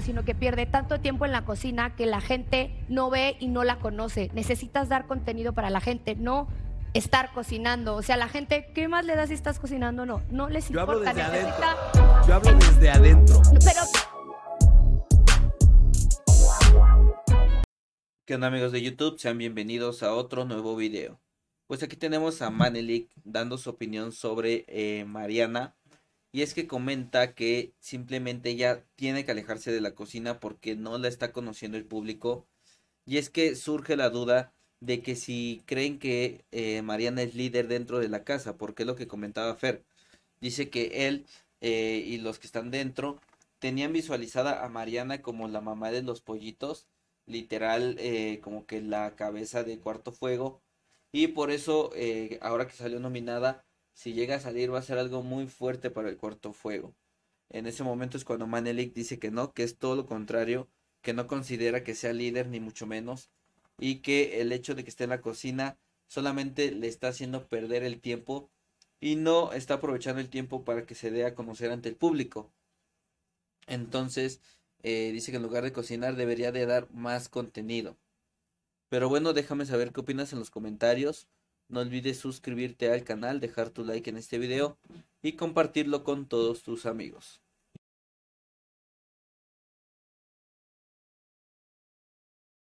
sino que pierde tanto tiempo en la cocina que la gente no ve y no la conoce. Necesitas dar contenido para la gente, no estar cocinando. O sea, la gente, ¿qué más le das si estás cocinando o no? No les importa. Yo hablo desde adentro. ¿Qué onda amigos de YouTube? Sean bienvenidos a otro nuevo video. Pues aquí tenemos a Manelik dando su opinión sobre eh, Mariana y es que comenta que simplemente ella tiene que alejarse de la cocina porque no la está conociendo el público. Y es que surge la duda de que si creen que eh, Mariana es líder dentro de la casa, porque es lo que comentaba Fer. Dice que él eh, y los que están dentro tenían visualizada a Mariana como la mamá de los pollitos, literal eh, como que la cabeza de Cuarto Fuego. Y por eso, ahora que salió nominada, si llega a salir va a ser algo muy fuerte para el Cuarto fuego. En ese momento es cuando Manelik dice que no, que es todo lo contrario, que no considera que sea líder ni mucho menos y que el hecho de que esté en la cocina solamente le está haciendo perder el tiempo y no está aprovechando el tiempo para que se dé a conocer ante el público. Entonces eh, dice que en lugar de cocinar debería de dar más contenido. Pero bueno, déjame saber qué opinas en los comentarios. No olvides suscribirte al canal, dejar tu like en este video y compartirlo con todos tus amigos.